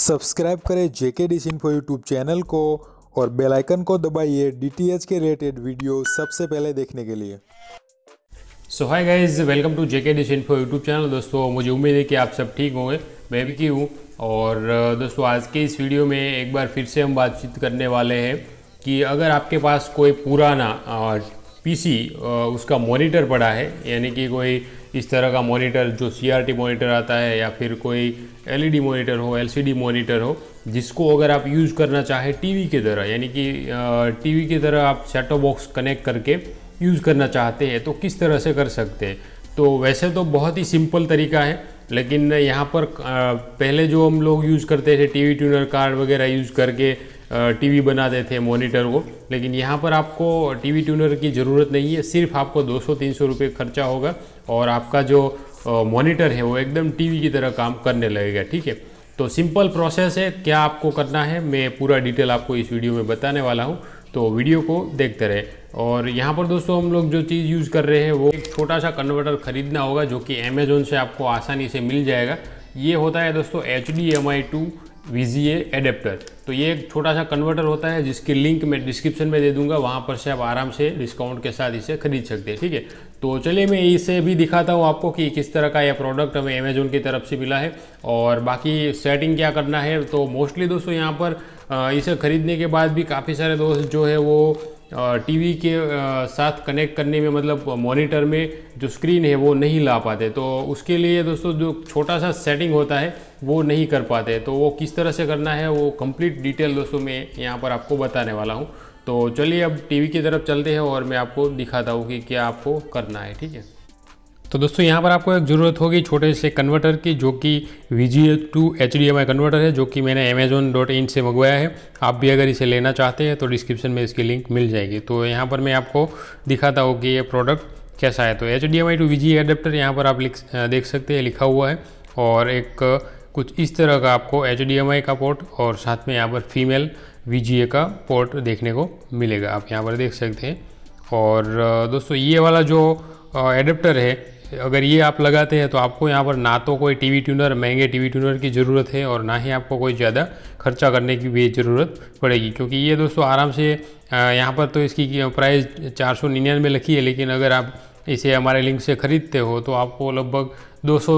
subscribe करें JK D info YouTube channel को और बेल आइकन को दबाइए डीटीएच के रिलेटेड वीडियो सबसे पहले देखने के लिए so hi guys welcome to JK D info YouTube channel दोस्तों मुझे उम्मीद है कि आप सब ठीक होंगे मैं भी की हूँ और दोस्तों आज के इस वीडियो में एक बार फिर से हम बातचीत करने वाले हैं कि अगर आपके पास कोई पुराना पीसी उसका मॉनिटर पड़ा है यानी कि कोई इस तरह का मॉनिटर जो सीआरटी मॉनिटर आता है या फिर कोई एलईडी मॉनिटर हो एलसीडी मॉनिटर हो जिसको अगर आप यूज़ करना चाहें टीवी के तरह यानी कि टीवी की तरह आप सेटो बॉक्स कनेक्ट करके यूज़ करना चाहते हैं तो किस तरह से कर सकते हैं तो वैसे तो बहुत ही सिंपल तरीका है लेकिन यहाँ पर पहले जो हम लोग यूज़ करते थे टीवी ट्यूनर कार्ड वगैरह यूज़ करके टीवी बनाते थे मॉनिटर को लेकिन यहाँ पर आपको टीवी ट्यूनर की ज़रूरत नहीं है सिर्फ आपको 200-300 रुपये खर्चा होगा और आपका जो मॉनिटर है वो एकदम टीवी की तरह काम करने लगेगा ठीक है तो सिंपल प्रोसेस है क्या आपको करना है मैं पूरा डिटेल आपको इस वीडियो में बताने वाला हूँ तो वीडियो को देखते रहे और यहाँ पर दोस्तों हम लोग जो चीज़ यूज़ कर रहे हैं वो एक छोटा सा कन्वर्टर खरीदना होगा जो कि अमेजोन से आपको आसानी से मिल जाएगा ये होता है दोस्तों H D M I to V G adapter तो ये एक छोटा सा कन्वर्टर होता है जिसकी लिंक मैं डिस्क्रिप्शन में दे दूंगा वहाँ पर से आप आराम से डिस्काउंट के साथ इसे खरीद सकते हैं ठीक है तो चलिए मैं इसे भी दिखाता हूँ आपको कि किस तरह का यह प्रोडक्ट हमें अमेजोन की तरफ से मिला है और बाकी सेटिंग क्या करना है तो मोस्टली दोस्तों यहाँ पर इसे ख़रीदने के बाद भी काफ़ी सारे दोस्त जो है वो टीवी के साथ कनेक्ट करने में मतलब मॉनिटर में जो स्क्रीन है वो नहीं ला पाते तो उसके लिए दोस्तों जो छोटा सा सेटिंग होता है वो नहीं कर पाते तो वो किस तरह से करना है वो कंप्लीट डिटेल दोस्तों मैं यहाँ पर आपको बताने वाला हूँ तो चलिए अब टीवी की तरफ चलते हैं और मैं आपको दिखाता हूँ कि क्या आपको करना है ठीक है तो दोस्तों यहाँ पर आपको एक ज़रूरत होगी छोटे से कन्वर्टर की जो कि V G to H D M I converter है जो कि मैंने अमेजोन डॉट इन से मंगवाया है आप भी अगर इसे लेना चाहते हैं तो डिस्क्रिप्शन में इसकी लिंक मिल जाएगी तो यहाँ पर मैं आपको दिखाता हूँ कि ये प्रोडक्ट कैसा है तो H D M I to V G adapter यहाँ पर आप लिख देख सकते हैं लिखा हुआ है और एक कुछ इस तरह का आपको एच डी एम आई का पोर्ट और साथ में यहाँ पर फीमेल वी का पोर्ट देखने को मिलेगा आप यहाँ पर देख सकते हैं और दोस्तों ये वाला जो एडेप्टर है अगर ये आप लगाते हैं तो आपको यहाँ पर ना तो कोई टीवी ट्यूनर महंगे टीवी ट्यूनर की ज़रूरत है और ना ही आपको कोई ज़्यादा खर्चा करने की भी ज़रूरत पड़ेगी क्योंकि ये दोस्तों आराम से यहाँ पर तो इसकी प्राइस चार सौ निन्यानवे लिखी है लेकिन अगर आप इसे हमारे लिंक से ख़रीदते हो तो आपको लगभग दो सौ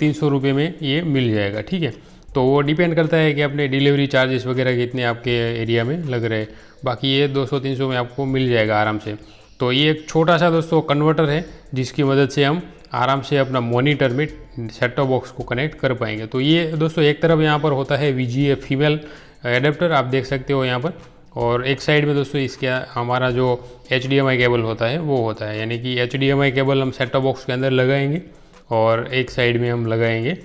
तीन सौ रुपये में ये मिल जाएगा ठीक है तो वो डिपेंड करता है कि अपने डिलीवरी चार्जेस वगैरह कितने आपके एरिया में लग रहे हैं बाकी ये 200-300 में आपको मिल जाएगा आराम से तो ये एक छोटा सा दोस्तों कन्वर्टर है जिसकी मदद से हम आराम से अपना मॉनिटर में सेट टॉप बॉक्स को कनेक्ट कर पाएंगे तो ये दोस्तों एक तरफ यहाँ पर होता है वी फीमेल एडेप्टर आप देख सकते हो यहाँ पर और एक साइड में दोस्तों इसके हमारा जो एच केबल होता है वो होता है यानी कि एच केबल हम सेट टॉप बॉक्स के अंदर लगाएंगे और एक साइड में हम लगाएंगे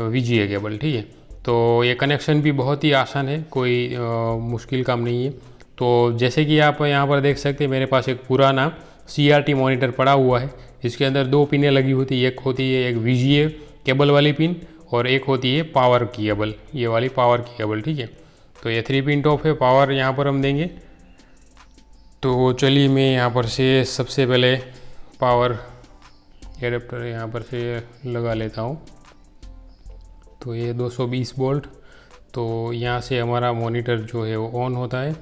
वी केबल ठीक है तो ये कनेक्शन भी बहुत ही आसान है कोई आ, मुश्किल काम नहीं है तो जैसे कि आप यहाँ पर देख सकते हैं मेरे पास एक पुराना सी मॉनिटर पड़ा हुआ है इसके अंदर दो पिनें लगी होती है एक होती है एक वी केबल वाली पिन और एक होती है पावर की केबल ये वाली पावर की केबल ठीक है तो ये थ्री पिन टॉप है पावर यहाँ पर हम देंगे तो चलिए मैं यहाँ पर से सबसे पहले पावर एडेप्टर यहाँ पर से लगा लेता हूँ तो ये 220 वोल्ट तो यहाँ से हमारा मॉनिटर जो है वो ऑन होता है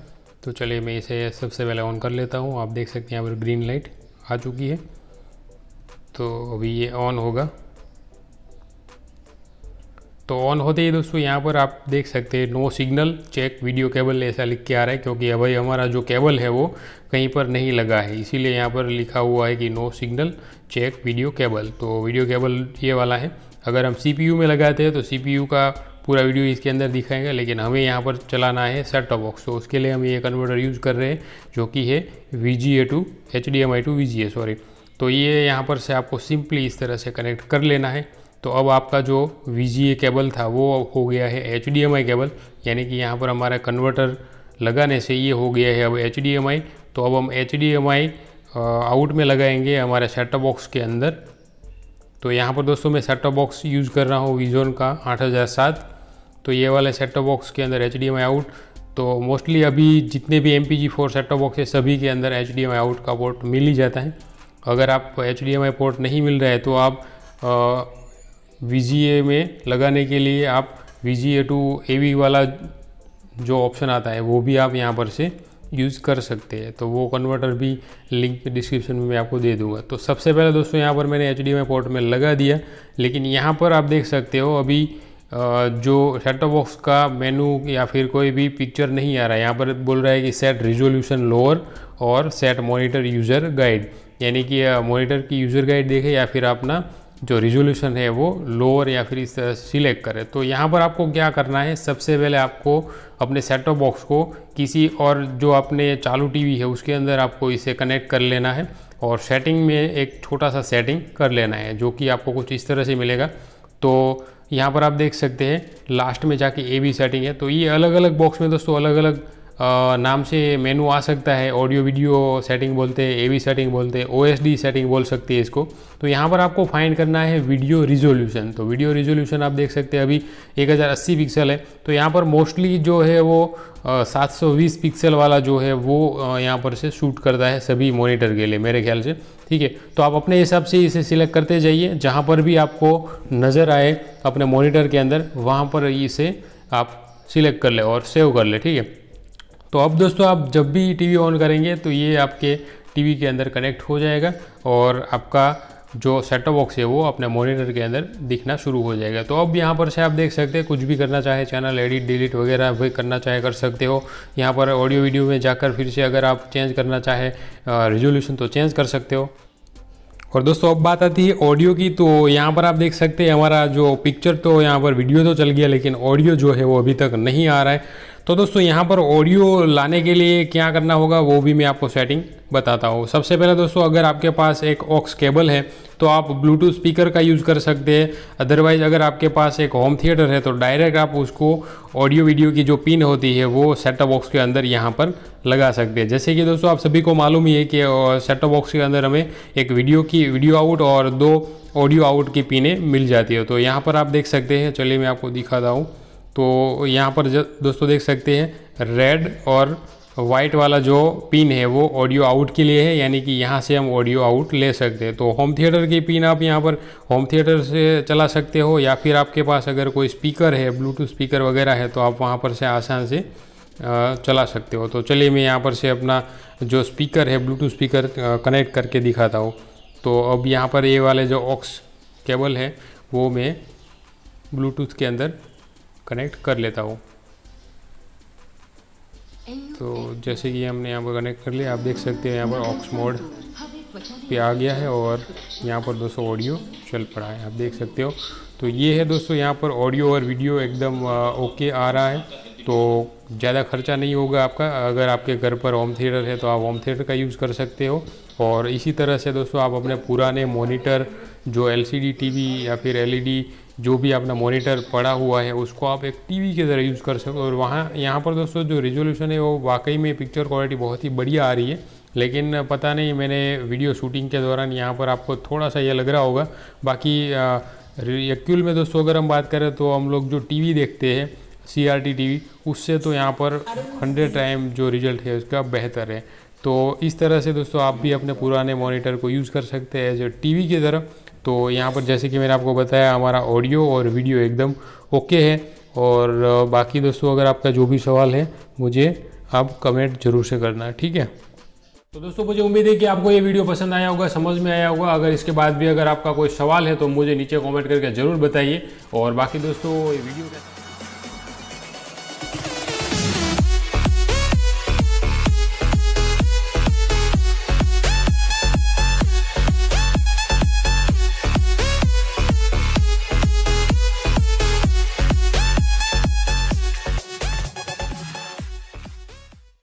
तो चलिए मैं इसे सबसे पहले ऑन कर लेता हूँ आप देख सकते हैं यहाँ पर ग्रीन लाइट आ चुकी है तो अभी ये ऑन होगा तो ऑन होते ही दोस्तों यहाँ पर आप देख सकते हैं no signal check video cable ऐसा लिख के आ रहा है क्योंकि अभी हमारा जो केबल है वो कहीं पर नहीं लगा है इसीलिए यहाँ पर लिखा हुआ है कि no signal check video cable तो वीडियो केबल ये वाला है अगर हम सी में लगाते हैं तो सी का पूरा वीडियो इसके अंदर दिखाएंगे लेकिन हमें यहाँ पर चलाना है सेट टॉप बॉक्स तो उसके लिए हम ये कन्वर्टर यूज़ कर रहे हैं जो कि है V G A to H D M I to V G A sorry तो ये यहाँ पर से आपको सिंपली इस तरह से कनेक्ट कर लेना है तो अब आपका जो वी जी ए केबल था वो हो गया है H D M I cable यानी कि यहाँ पर हमारा कन्वर्टर लगाने से ये हो गया है अब एच डी एम आई तो अब हम H D M I out में लगाएंगे हमारे सेट टॉप बॉक्स के अंदर तो यहाँ पर दोस्तों मैं सेट टॉप बॉक्स यूज़ कर रहा हूँ वीजोन का 8007 तो ये वाले सेट टॉप बॉक्स के अंदर एच आउट तो मोस्टली अभी जितने भी M P G four set top box है सभी के अंदर एच आउट का पोर्ट मिल ही जाता है अगर आप एच पोर्ट नहीं मिल रहा है तो आप वी में लगाने के लिए आप V G A to A V वाला जो ऑप्शन आता है वो भी आप यहाँ पर से यूज़ कर सकते हैं तो वो कन्वर्टर भी लिंक डिस्क्रिप्शन में मैं आपको दे दूंगा तो सबसे पहले दोस्तों यहाँ पर मैंने एच पोर्ट में लगा दिया लेकिन यहाँ पर आप देख सकते हो अभी जो सेट बॉक्स का मेनू या फिर कोई भी पिक्चर नहीं आ रहा है यहाँ पर बोल रहा है कि सेट रिजोल्यूशन लोअर और सेट मोनीटर यूज़र गाइड यानी कि मोनिटर की यूज़र गाइड देखें या फिर अपना जो रिजोल्यूशन है वो लोअर या फिर इस तरह सिलेक्ट करें तो यहाँ पर आपको क्या करना है सबसे पहले आपको अपने सेट ऑफ बॉक्स को किसी और जो आपने चालू टीवी है उसके अंदर आपको इसे कनेक्ट कर लेना है और सेटिंग में एक छोटा सा सेटिंग कर लेना है जो कि आपको कुछ इस तरह से मिलेगा तो यहाँ पर आप देख सकते हैं लास्ट में जाके ए बी सेटिंग है तो ये अलग अलग बॉक्स में दोस्तों अलग अलग नाम से मेनू आ सकता है ऑडियो वीडियो सेटिंग बोलते हैं एवी सेटिंग बोलते हैं ओएसडी सेटिंग बोल सकती है इसको तो यहाँ पर आपको फाइंड करना है वीडियो रिजोल्यूशन तो वीडियो रिजोल्यूशन आप देख सकते हैं अभी 1080 पिक्सल है तो यहाँ पर मोस्टली जो है वो आ, 720 पिक्सल वाला जो है वो यहाँ पर से शूट करता है सभी मोनीटर के लिए मेरे ख्याल से ठीक है तो आप अपने हिसाब से इसे सिलेक्ट करते जाइए जहाँ पर भी आपको नज़र आए अपने मोनीटर के अंदर वहाँ पर इसे आप सिलेक्ट कर ले और सेव कर ले ठीक है तो अब दोस्तों आप जब भी टीवी ऑन करेंगे तो ये आपके टीवी के अंदर कनेक्ट हो जाएगा और आपका जो सेटअप बॉक्स है वो अपने मॉनिटर के अंदर दिखना शुरू हो जाएगा तो अब यहाँ पर से आप देख सकते हैं कुछ भी करना चाहे चैनल एडिट डिलीट वगैरह भी करना चाहे कर सकते हो यहाँ पर ऑडियो वीडियो में जाकर फिर से अगर आप चेंज करना चाहे रिजोल्यूशन तो चेंज कर सकते हो और दोस्तों अब बात आती है ऑडियो की तो यहाँ पर आप देख सकते हैं हमारा जो पिक्चर तो यहाँ पर वीडियो तो चल गया लेकिन ऑडियो जो है वो अभी तक नहीं आ रहा है तो दोस्तों यहाँ पर ऑडियो लाने के लिए क्या करना होगा वो भी मैं आपको सेटिंग बताता हूँ सबसे पहले दोस्तों अगर आपके पास एक ऑक्स केबल है तो आप ब्लूटूथ स्पीकर का यूज़ कर सकते हैं अदरवाइज़ अगर आपके पास एक होम थिएटर है तो डायरेक्ट आप उसको ऑडियो वीडियो की जो पिन होती है वो सेटअप बॉक्स के अंदर यहाँ पर लगा सकते हैं जैसे कि दोस्तों आप सभी को मालूम ही है कि सेटअप बॉक्स के अंदर हमें एक वीडियो की वीडियो आउट और दो ऑडियो आउट की पिनें मिल जाती है तो यहाँ पर आप देख सकते हैं चलिए मैं आपको दिखाता हूँ तो यहाँ पर दोस्तों देख सकते हैं रेड और वाइट वाला जो पिन है वो ऑडियो आउट के लिए है यानी कि यहाँ से हम ऑडियो आउट ले सकते हैं तो होम थिएटर की पिन आप यहाँ पर होम थिएटर से चला सकते हो या फिर आपके पास अगर कोई स्पीकर है ब्लूटूथ स्पीकर वगैरह है तो आप वहाँ पर से आसान से चला सकते हो तो चलिए मैं यहाँ पर से अपना जो स्पीकर है ब्लूटूथ स्पीकर कनेक्ट करके दिखाता हूँ तो अब यहाँ पर ये वाले जो ऑक्स केबल है वो मैं ब्लूटूथ के अंदर कनेक्ट कर लेता हूँ तो जैसे कि हमने यहाँ पर कनेक्ट कर लिया आप देख सकते हैं यहाँ पर ऑक्स मोड पे आ गया है और यहाँ पर दोस्तों ऑडियो चल पड़ा है आप देख सकते हो तो ये है दोस्तों यहाँ पर ऑडियो और वीडियो एकदम ओके आ रहा है तो ज़्यादा खर्चा नहीं होगा आपका अगर आपके घर पर होम थिएटर है तो आप होम थिएटर का यूज़ कर सकते हो और इसी तरह से दोस्तों आप अपने पुराने मोनीटर जो टी टीवी या फिर एलईडी जो भी अपना मॉनिटर पड़ा हुआ है उसको आप एक टीवी के ज़रिए यूज़ कर सको और वहाँ यहाँ पर दोस्तों जो रेजोल्यूशन है वो वाकई में पिक्चर क्वालिटी बहुत ही बढ़िया आ रही है लेकिन पता नहीं मैंने वीडियो शूटिंग के दौरान यहाँ पर आपको थोड़ा सा यह लग रहा होगा बाकी एक्चुअल में दोस्तों अगर हम बात करें तो हम लोग जो टी देखते हैं सी आर टी टी उससे तो यहाँ पर हंड्रेड टाइम जो रिजल्ट है उसका बेहतर है तो इस तरह से दोस्तों आप भी अपने पुराने मॉनिटर को यूज़ कर सकते हैं एज ए टी की तरह तो यहाँ पर जैसे कि मैंने आपको बताया हमारा ऑडियो और वीडियो एकदम ओके है और बाकी दोस्तों अगर आपका जो भी सवाल है मुझे आप कमेंट जरूर से करना ठीक है तो दोस्तों मुझे उम्मीद है कि आपको ये वीडियो पसंद आया होगा समझ में आया होगा अगर इसके बाद भी अगर आपका कोई सवाल है तो मुझे नीचे कमेंट करके ज़रूर बताइए और बाकी दोस्तों ये वीडियो कैसा